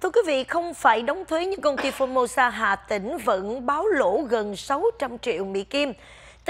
Thưa quý vị, không phải đóng thuế nhưng công ty Formosa Hà Tĩnh vẫn báo lỗ gần 600 triệu Mỹ Kim.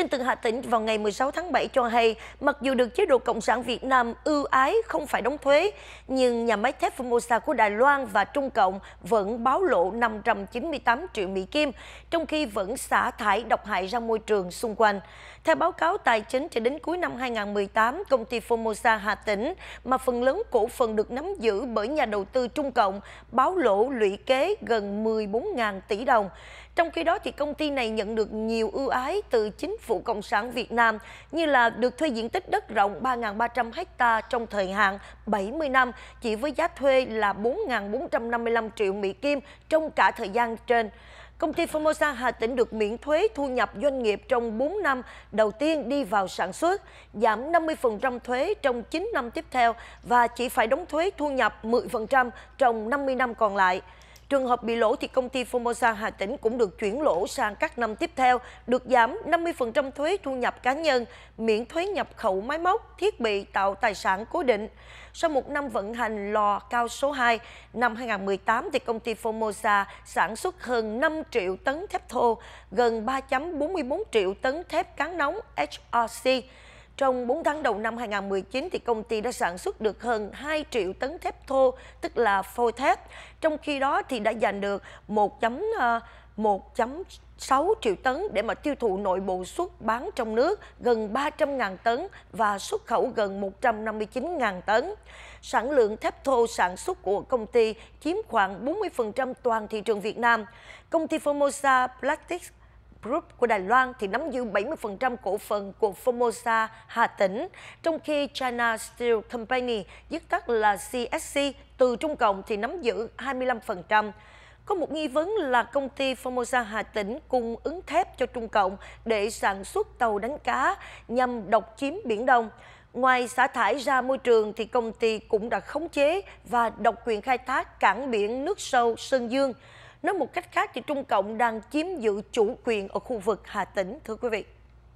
Tin từ Hà Tĩnh vào ngày 16 tháng 7 cho hay, mặc dù được chế độ Cộng sản Việt Nam ưu ái không phải đóng thuế, nhưng nhà máy thép Formosa của Đài Loan và Trung Cộng vẫn báo lộ 598 triệu Mỹ Kim, trong khi vẫn xả thải độc hại ra môi trường xung quanh. Theo báo cáo tài chính cho đến cuối năm 2018, công ty Formosa Hà Tĩnh, mà phần lớn cổ phần được nắm giữ bởi nhà đầu tư Trung Cộng, báo lộ lũy kế gần 14.000 tỷ đồng. Trong khi đó, thì công ty này nhận được nhiều ưu ái từ chính phủ Cộng sản Việt Nam như là được thuê diện tích đất rộng 3.300 ha trong thời hạn 70 năm chỉ với giá thuê là 4.455 triệu Mỹ Kim trong cả thời gian trên. Công ty Formosa Hà Tĩnh được miễn thuế thu nhập doanh nghiệp trong 4 năm đầu tiên đi vào sản xuất, giảm 50% thuế trong 9 năm tiếp theo và chỉ phải đóng thuế thu nhập 10% trong 50 năm còn lại. Trường hợp bị lỗ thì công ty Formosa Hà Tĩnh cũng được chuyển lỗ sang các năm tiếp theo, được giảm 50% thuế thu nhập cá nhân, miễn thuế nhập khẩu máy móc, thiết bị tạo tài sản cố định. Sau một năm vận hành lò cao số 2, năm 2018 thì công ty Formosa sản xuất hơn 5 triệu tấn thép thô, gần 3.44 triệu tấn thép cán nóng HRC. Trong 4 tháng đầu năm 2019 thì công ty đã sản xuất được hơn 2 triệu tấn thép thô, tức là phôi thép. Trong khi đó thì đã giành được 1.1.6 ờ, triệu tấn để mà tiêu thụ nội bộ xuất bán trong nước gần 300.000 tấn và xuất khẩu gần 159.000 tấn. Sản lượng thép thô sản xuất của công ty chiếm khoảng 40% toàn thị trường Việt Nam. Công ty Formosa Plastics Group của Đài Loan thì nắm giữ 70% cổ phần của Formosa Hà Tĩnh, trong khi China Steel Company, viết tắt là CSC, từ Trung Cộng thì nắm giữ 25%. Có một nghi vấn là công ty Formosa Hà Tĩnh cung ứng thép cho Trung Cộng để sản xuất tàu đánh cá nhằm độc chiếm Biển Đông. Ngoài xả thải ra môi trường thì công ty cũng đã khống chế và độc quyền khai thác cảng biển nước sâu Sơn Dương. Nói một cách khác thì Trung Cộng đang chiếm giữ chủ quyền ở khu vực Hà Tĩnh, thưa quý vị.